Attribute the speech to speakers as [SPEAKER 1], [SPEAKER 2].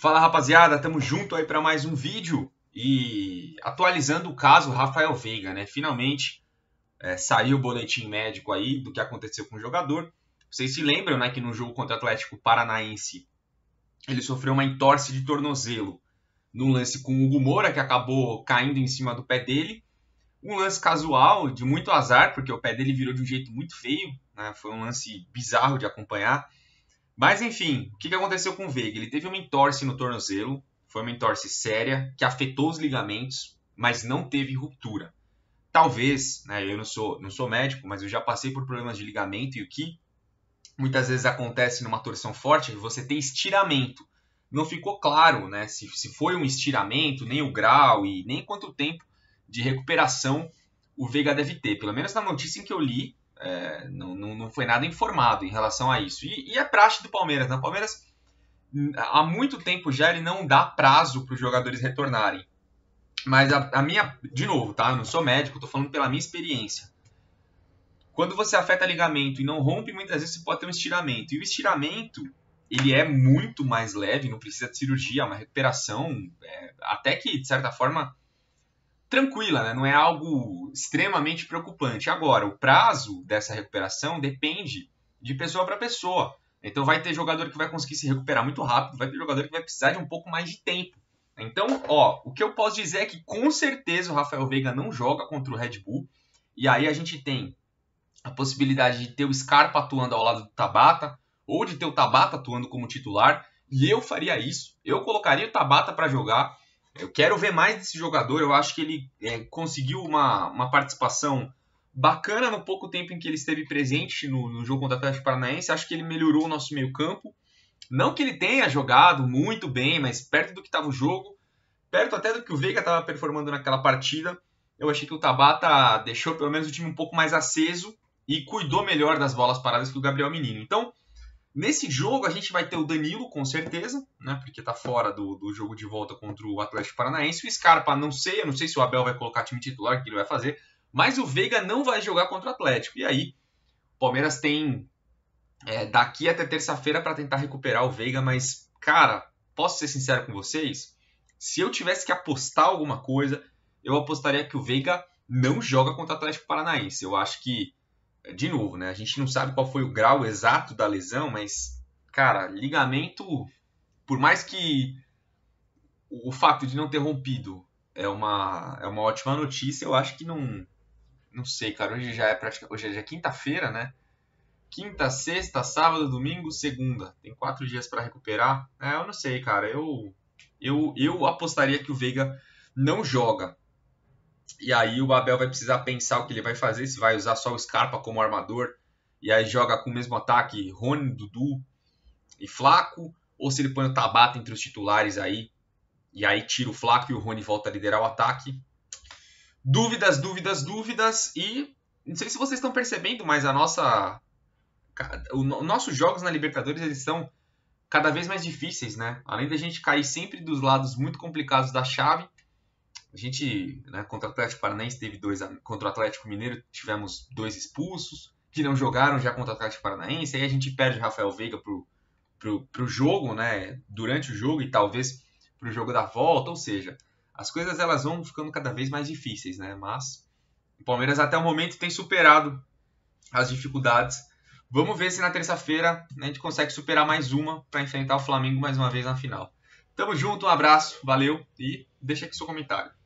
[SPEAKER 1] Fala rapaziada, tamo junto aí para mais um vídeo e atualizando o caso Rafael Veiga, né? Finalmente é, saiu o boletim médico aí do que aconteceu com o jogador. Vocês se lembram, né, que no jogo contra o Atlético Paranaense ele sofreu uma entorse de tornozelo num lance com o Hugo Moura que acabou caindo em cima do pé dele. Um lance casual, de muito azar, porque o pé dele virou de um jeito muito feio, né? Foi um lance bizarro de acompanhar mas enfim, o que aconteceu com o Veiga? Ele teve uma entorse no tornozelo, foi uma entorse séria, que afetou os ligamentos, mas não teve ruptura. Talvez, né, eu não sou, não sou médico, mas eu já passei por problemas de ligamento e o que muitas vezes acontece numa torção forte é que você tem estiramento. Não ficou claro né, se, se foi um estiramento, nem o grau e nem quanto tempo de recuperação o Veiga deve ter. Pelo menos na notícia em que eu li, é, não, não, não, foi nada informado em relação a isso. E, e é praxe do Palmeiras. Né? O Palmeiras, há muito tempo já, ele não dá prazo para os jogadores retornarem. Mas a, a, minha, de novo, tá? Eu não sou médico, estou falando pela minha experiência. Quando você afeta ligamento e não rompe, muitas vezes você pode ter um estiramento. E o estiramento, ele é muito mais leve, não precisa de cirurgia, é uma recuperação, é, até que, de certa forma, tranquila, né? não é algo extremamente preocupante. Agora, o prazo dessa recuperação depende de pessoa para pessoa. Então, vai ter jogador que vai conseguir se recuperar muito rápido, vai ter jogador que vai precisar de um pouco mais de tempo. Então, ó, o que eu posso dizer é que com certeza o Rafael Veiga não joga contra o Red Bull. E aí a gente tem a possibilidade de ter o Scarpa atuando ao lado do Tabata, ou de ter o Tabata atuando como titular. E eu faria isso. Eu colocaria o Tabata para jogar eu quero ver mais desse jogador. Eu acho que ele é, conseguiu uma, uma participação bacana no pouco tempo em que ele esteve presente no, no jogo contra o Atlético Paranaense. Acho que ele melhorou o nosso meio-campo. Não que ele tenha jogado muito bem, mas perto do que estava o jogo, perto até do que o Veiga estava performando naquela partida, eu achei que o Tabata deixou pelo menos o time um pouco mais aceso e cuidou melhor das bolas paradas que o Gabriel Menino. Então, Nesse jogo a gente vai ter o Danilo, com certeza, né? Porque tá fora do, do jogo de volta contra o Atlético Paranaense. O Scarpa, não sei, eu não sei se o Abel vai colocar time titular, o que ele vai fazer, mas o Veiga não vai jogar contra o Atlético. E aí, o Palmeiras tem é, daqui até terça-feira para tentar recuperar o Veiga, mas, cara, posso ser sincero com vocês? Se eu tivesse que apostar alguma coisa, eu apostaria que o Veiga não joga contra o Atlético Paranaense. Eu acho que de novo, né? A gente não sabe qual foi o grau exato da lesão, mas, cara, ligamento, por mais que o fato de não ter rompido é uma, é uma ótima notícia, eu acho que não. Não sei, cara. Hoje já é prática, hoje é, já é quinta-feira, né? Quinta, sexta, sábado, domingo, segunda. Tem quatro dias para recuperar. É, eu não sei, cara. Eu, eu, eu apostaria que o Veiga não joga. E aí o Abel vai precisar pensar o que ele vai fazer, se vai usar só o Scarpa como armador, e aí joga com o mesmo ataque Rony, Dudu e Flaco, ou se ele põe o Tabata entre os titulares aí, e aí tira o Flaco e o Rony volta a liderar o ataque. Dúvidas, dúvidas, dúvidas, e não sei se vocês estão percebendo, mas a nossa... os nossos jogos na Libertadores, eles são cada vez mais difíceis, né? Além da gente cair sempre dos lados muito complicados da chave, a gente, né, contra o Atlético Paranaense teve dois, contra o Atlético Mineiro tivemos dois expulsos, que não jogaram já contra o Atlético Paranaense, aí a gente perde o Rafael Veiga pro, pro, pro jogo, né, durante o jogo e talvez pro jogo da volta, ou seja, as coisas elas vão ficando cada vez mais difíceis, né, mas o Palmeiras até o momento tem superado as dificuldades. Vamos ver se na terça-feira né, a gente consegue superar mais uma para enfrentar o Flamengo mais uma vez na final. Tamo junto, um abraço, valeu e deixa aqui seu comentário.